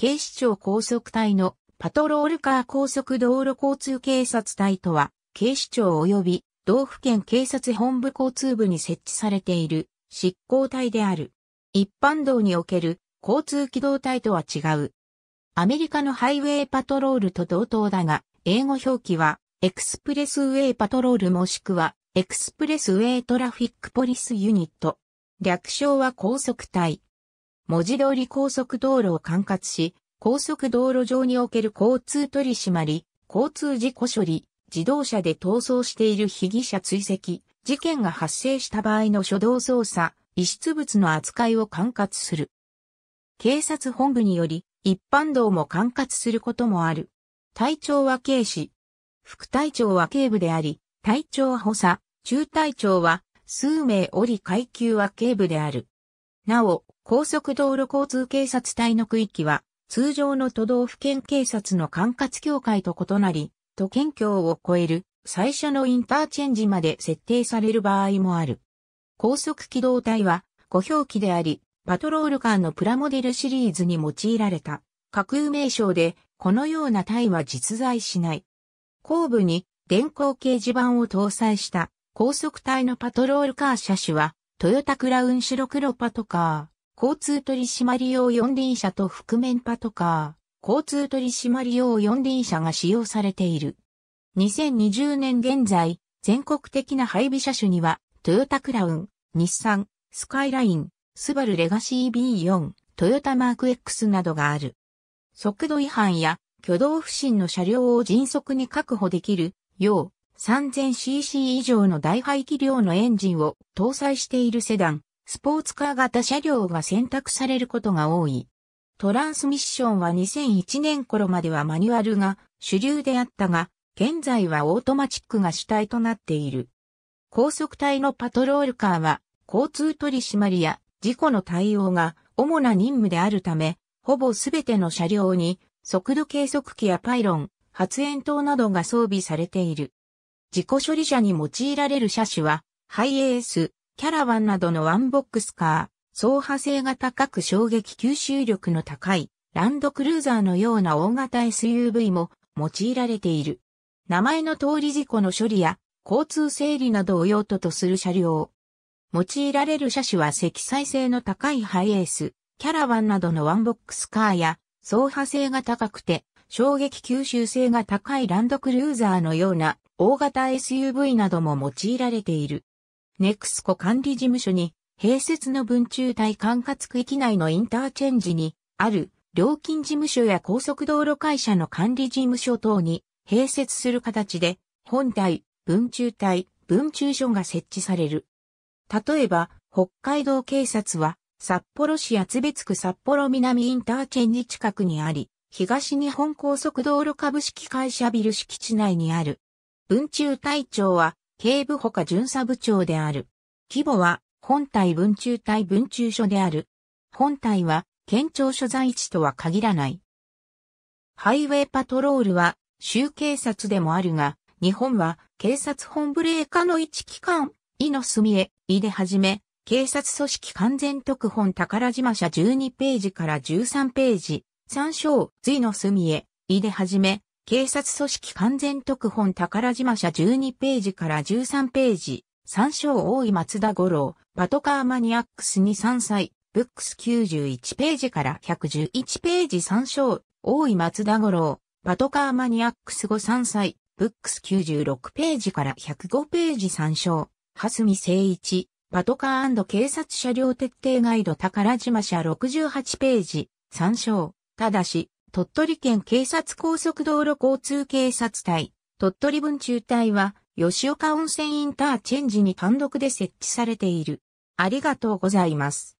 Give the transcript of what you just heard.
警視庁高速隊のパトロールカー高速道路交通警察隊とは、警視庁及び道府県警察本部交通部に設置されている執行隊である。一般道における交通機動隊とは違う。アメリカのハイウェイパトロールと同等だが、英語表記はエクスプレスウェイパトロールもしくはエクスプレスウェイトラフィックポリスユニット。略称は高速隊。文字通り高速道路を管轄し、高速道路上における交通取り締まり、交通事故処理、自動車で逃走している被疑者追跡、事件が発生した場合の初動捜査、遺失物の扱いを管轄する。警察本部により、一般道も管轄することもある。隊長は警視。副隊長は警部であり、隊長は補佐、中隊長は数名おり階級は警部である。なお、高速道路交通警察隊の区域は、通常の都道府県警察の管轄協会と異なり、都県境を超える最初のインターチェンジまで設定される場合もある。高速機動隊は、ご表記であり、パトロール間のプラモデルシリーズに用いられた架空名称で、このような隊は実在しない。後部に電光掲示板を搭載した高速隊のパトロールカー車種は、トヨタクラウン白黒パトカ交通取締用四輪車と覆面パトカー、交通取締用四輪車が使用されている。2020年現在、全国的な配備車種には、トヨタクラウン、日産、スカイライン、スバルレガシー B4、トヨタマーク X などがある。速度違反や挙動不振の車両を迅速に確保できるよう 3000cc 以上の大排気量のエンジンを搭載しているセダン、スポーツカー型車両が選択されることが多い。トランスミッションは2001年頃まではマニュアルが主流であったが、現在はオートマチックが主体となっている。高速帯のパトロールカーは、交通取締りや事故の対応が主な任務であるため、ほぼすべての車両に速度計測器やパイロン、発煙筒などが装備されている。事故処理車に用いられる車種は、ハイエース、キャラバンなどのワンボックスカー、走破性が高く衝撃吸収力の高い、ランドクルーザーのような大型 SUV も用いられている。名前の通り事故の処理や交通整理などを用途とする車両。用いられる車種は積載性の高いハイエース、キャラバンなどのワンボックスカーや、走破性が高くて、衝撃吸収性が高いランドクルーザーのような大型 SUV なども用いられている。ネクスコ管理事務所に、併設の文中帯管轄区域内のインターチェンジに、ある料金事務所や高速道路会社の管理事務所等に併設する形で、本体、文中隊文中所が設置される。例えば、北海道警察は、札幌市厚別区札幌南インターチェンジ近くにあり、東日本高速道路株式会社ビル敷地内にある。文中隊長は、警部補課巡査部長である。規模は、本体文中隊文中署である。本体は、県庁所在地とは限らない。ハイウェイパトロールは、州警察でもあるが、日本は、警察本部令下の一機関、井の住へ、井ではじめ、警察組織完全特本宝島社12ページから13ページ、参照、随の住へ、井ではじめ、警察組織完全特本宝島社12ページから13ページ、参照大井松田五郎、パトカーマニアックスに3歳、ブックス91ページから111ページ参照、大井松田五郎、パトカーマニアックス53歳、ブックス96ページから105ページ参照、蓮見誠一、パトカー警察車両徹底ガイド宝島社68ページ、参照、ただし、鳥取県警察高速道路交通警察隊、鳥取分中隊は、吉岡温泉インターチェンジに単独で設置されている。ありがとうございます。